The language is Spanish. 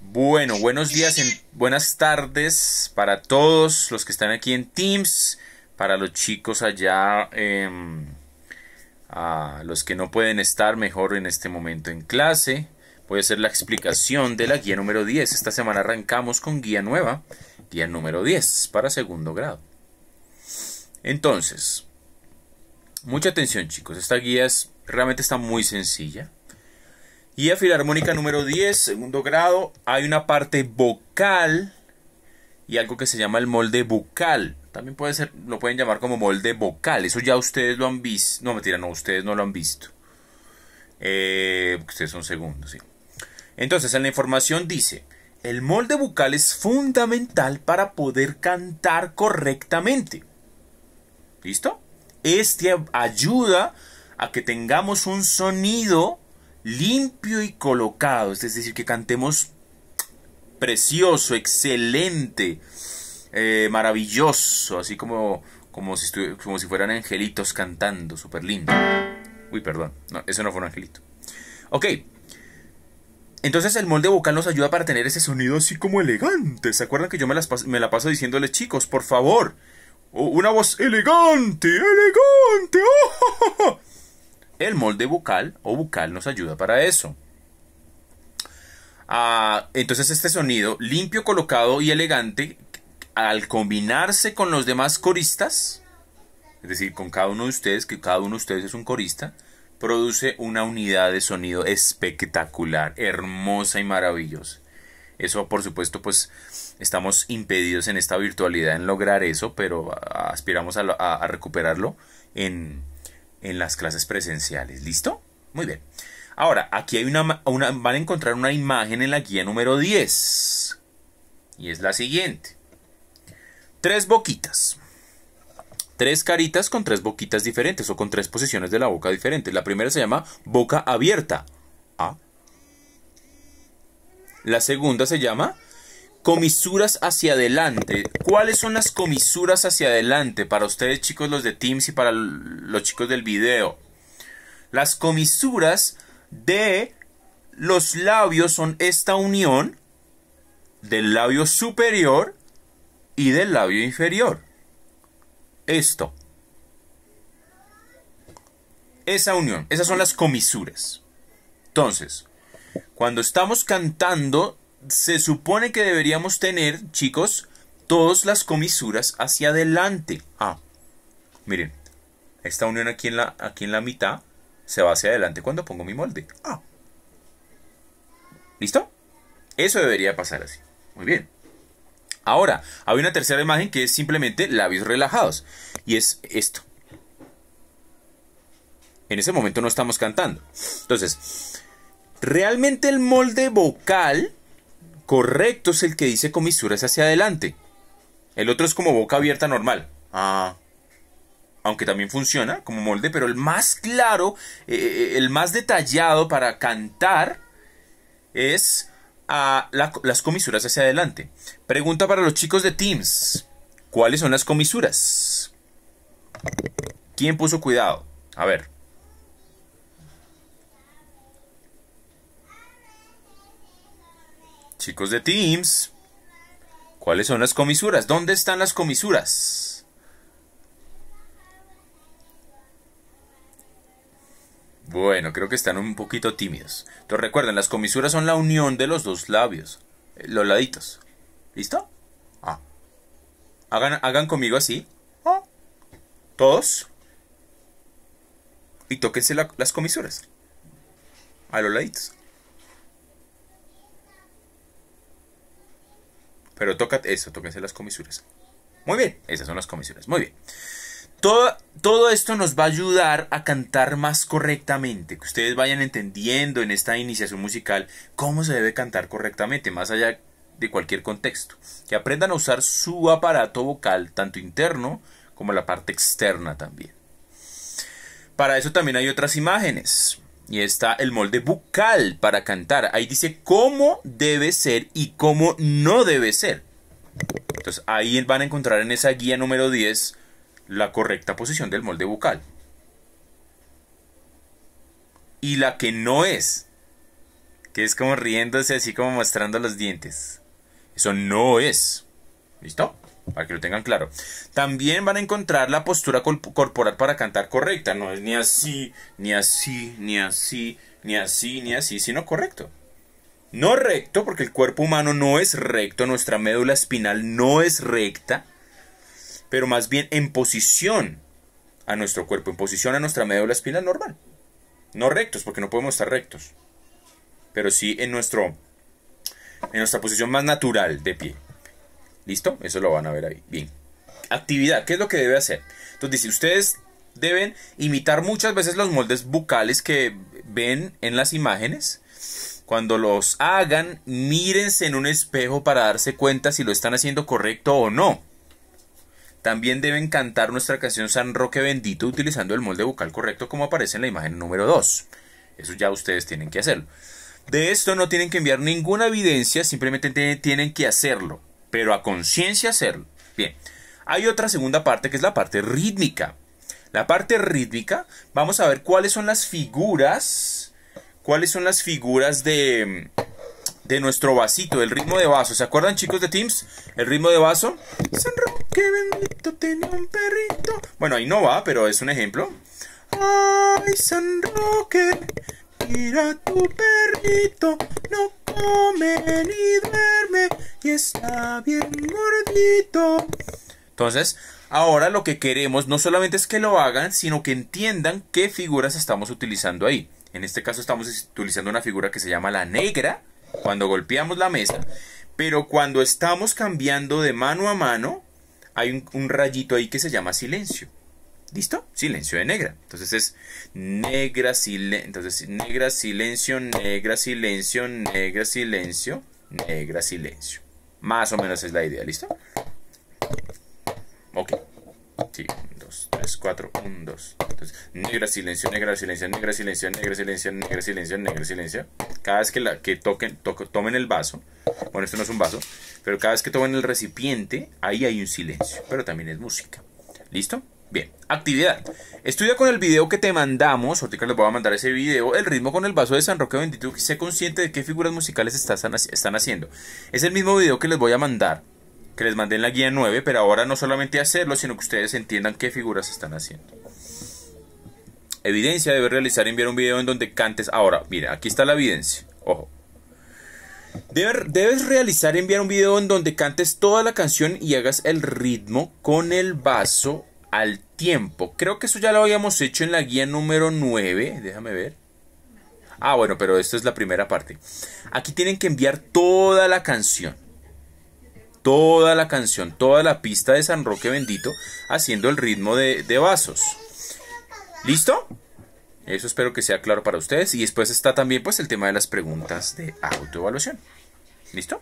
Bueno, buenos días, en, buenas tardes para todos los que están aquí en Teams, para los chicos allá, em, a los que no pueden estar mejor en este momento en clase. Voy a hacer la explicación de la guía número 10. Esta semana arrancamos con guía nueva, guía número 10 para segundo grado. Entonces, mucha atención chicos, esta guía realmente está muy sencilla y a filarmónica número 10, segundo grado, hay una parte vocal y algo que se llama el molde bucal. También puede ser, lo pueden llamar como molde vocal. Eso ya ustedes lo han visto. No, mentira, no, ustedes no lo han visto. Eh, ustedes son segundos, sí. Entonces, en la información dice, el molde bucal es fundamental para poder cantar correctamente. ¿Listo? Este ayuda a que tengamos un sonido limpio y colocado, es decir, que cantemos precioso, excelente, eh, maravilloso, así como, como, si como si fueran angelitos cantando, súper lindo. Uy, perdón, no, eso no fue un angelito. Ok, entonces el molde vocal nos ayuda para tener ese sonido así como elegante. ¿Se acuerdan que yo me, la paso diciéndoles, chicos, por favor? una voz elegante, elegante. ¡oh, el molde bucal o bucal nos ayuda para eso. Ah, entonces este sonido limpio, colocado y elegante, al combinarse con los demás coristas, es decir, con cada uno de ustedes, que cada uno de ustedes es un corista, produce una unidad de sonido espectacular, hermosa y maravillosa. Eso, por supuesto, pues estamos impedidos en esta virtualidad en lograr eso, pero aspiramos a recuperarlo en, en las clases presenciales. ¿Listo? Muy bien. Ahora, aquí hay una, van a encontrar una imagen en la guía número 10. Y es la siguiente. Tres boquitas. Tres caritas con tres boquitas diferentes o con tres posiciones de la boca diferentes. La primera se llama boca abierta. La segunda se llama Comisuras hacia adelante. ¿Cuáles son las comisuras hacia adelante para ustedes chicos los de Teams y para los chicos del video? Las comisuras de los labios son esta unión del labio superior y del labio inferior. Esto. Esa unión, esas son las comisuras. Entonces, cuando estamos cantando se supone que deberíamos tener, chicos, todas las comisuras hacia adelante. Ah, miren, esta unión aquí en la, aquí en la mitad se va hacia adelante cuando pongo mi molde. Ah. ¿Listo? Eso debería pasar así. Muy bien. Ahora, hay una tercera imagen que es simplemente labios relajados. Y es esto. En ese momento no estamos cantando. Entonces, realmente el molde vocal correcto es el que dice comisuras hacia adelante. El otro es como boca abierta normal. Ah. aunque también funciona como molde, pero el más claro, eh, eh, el más detallado para cantar es ah, a las comisuras hacia adelante. Pregunta para los chicos de Teams. ¿Cuáles son las comisuras? ¿Quién puso cuidado? A ver. Chicos de Teams, ¿cuáles son las comisuras? ¿Dónde están las comisuras? Bueno, creo que están un poquito tímidos. Entonces recuerden, las comisuras son la unión de los dos labios, eh, los laditos. ¿Listo? Ah. Hagan, hagan conmigo así. Ah. Todos. Y tóquense las comisuras. A los laditos. Pero toca eso, toquense las comisuras. Muy bien, esas son las comisuras. Muy bien. Todo, todo, esto nos va a ayudar a cantar más correctamente, que ustedes vayan entendiendo en esta iniciación musical cómo se debe cantar correctamente, más allá de cualquier contexto. Que aprendan a usar su aparato vocal, tanto interno como la parte externa también. Para eso también hay otras imágenes y está el molde bucal para cantar. Ahí dice cómo debe ser y cómo no debe ser. Entonces ahí van a encontrar en esa guía número 10 la correcta posición del molde bucal. Y la que no es, que es como riéndose así como mostrando los dientes. Eso no es. ¿Listo? para que lo tengan claro. También van a encontrar la postura corporal para cantar correcta, no es ni así, ni así, ni así, ni así, ni así, sino correcto. No recto, porque el cuerpo humano no es recto, nuestra médula espinal no es recta, pero más bien en posición a nuestro cuerpo, en posición a nuestra médula espinal normal. No rectos, porque no podemos estar rectos, pero sí en, nuestro, en nuestra posición más natural de pie. ¿Listo? Eso lo van a ver ahí. Bien. Actividad, ¿qué es lo que debe hacer? Entonces dice, ustedes deben imitar muchas veces los moldes bucales que ven en las imágenes. Cuando los hagan, mírense en un espejo para darse cuenta si lo están haciendo correcto o no. También deben cantar nuestra canción San Roque Bendito utilizando el molde bucal correcto como aparece en la imagen número 2. Eso ya ustedes tienen que hacerlo. De esto no tienen que enviar ninguna evidencia, simplemente tienen que hacerlo pero a conciencia hacerlo. Bien, hay otra segunda parte que es la parte rítmica. La parte rítmica, vamos a ver cuáles son las figuras, cuáles son las figuras de, de nuestro vasito, el ritmo de vaso. ¿Se acuerdan, chicos de Teams? El ritmo de vaso. San Roque bendito tenía un perrito. Bueno, ahí no va, pero es un ejemplo. Ay, San Roque, mira tu perrito, no comen y duerme y está bien gordito. Entonces, ahora lo que queremos no solamente es que lo hagan, sino que entiendan qué figuras estamos utilizando ahí. En este caso estamos utilizando una figura que se llama la negra cuando golpeamos la mesa, pero cuando estamos cambiando de mano a mano, hay un rayito ahí que se llama silencio. ¿Listo? Silencio de negra. Entonces es negra, silencio. Entonces negra, silencio, negra, silencio, negra, silencio, negra, silencio. Más o menos es la idea, ¿listo? Ok. Sí, 2, 3, 4, 1, 2. Entonces, negra, silencio, negra, silencio, negra, silencio, negra, silencio, negra, silencio, negra, silencio. Cada vez que, la, que toquen, tomen el vaso, bueno, esto no es un vaso, pero cada vez que tomen el recipiente, ahí hay un silencio, pero también es música. ¿Listo? Bien, actividad. Estudia con el video que te mandamos, ahorita les voy a mandar ese video, el ritmo con el vaso de San Roque bendito y sé consciente de qué figuras musicales están haciendo. Es el mismo video que les voy a mandar, que les mandé en la guía 9, pero ahora no solamente hacerlo, sino que ustedes entiendan qué figuras están haciendo. Evidencia, debes realizar enviar un video en donde cantes. Ahora, mira, aquí está la evidencia, ojo. Debes realizar enviar un video en donde cantes toda la canción y hagas el ritmo con el vaso al tiempo. Creo que eso ya lo habíamos hecho en la guía número 9. Déjame ver. Ah, bueno, pero esta es la primera parte. Aquí tienen que enviar toda la canción. Toda la canción, toda la pista de San Roque Bendito haciendo el ritmo de, de vasos. ¿Listo? Eso espero que sea claro para ustedes. Y después está también pues, el tema de las preguntas de autoevaluación. ¿Listo?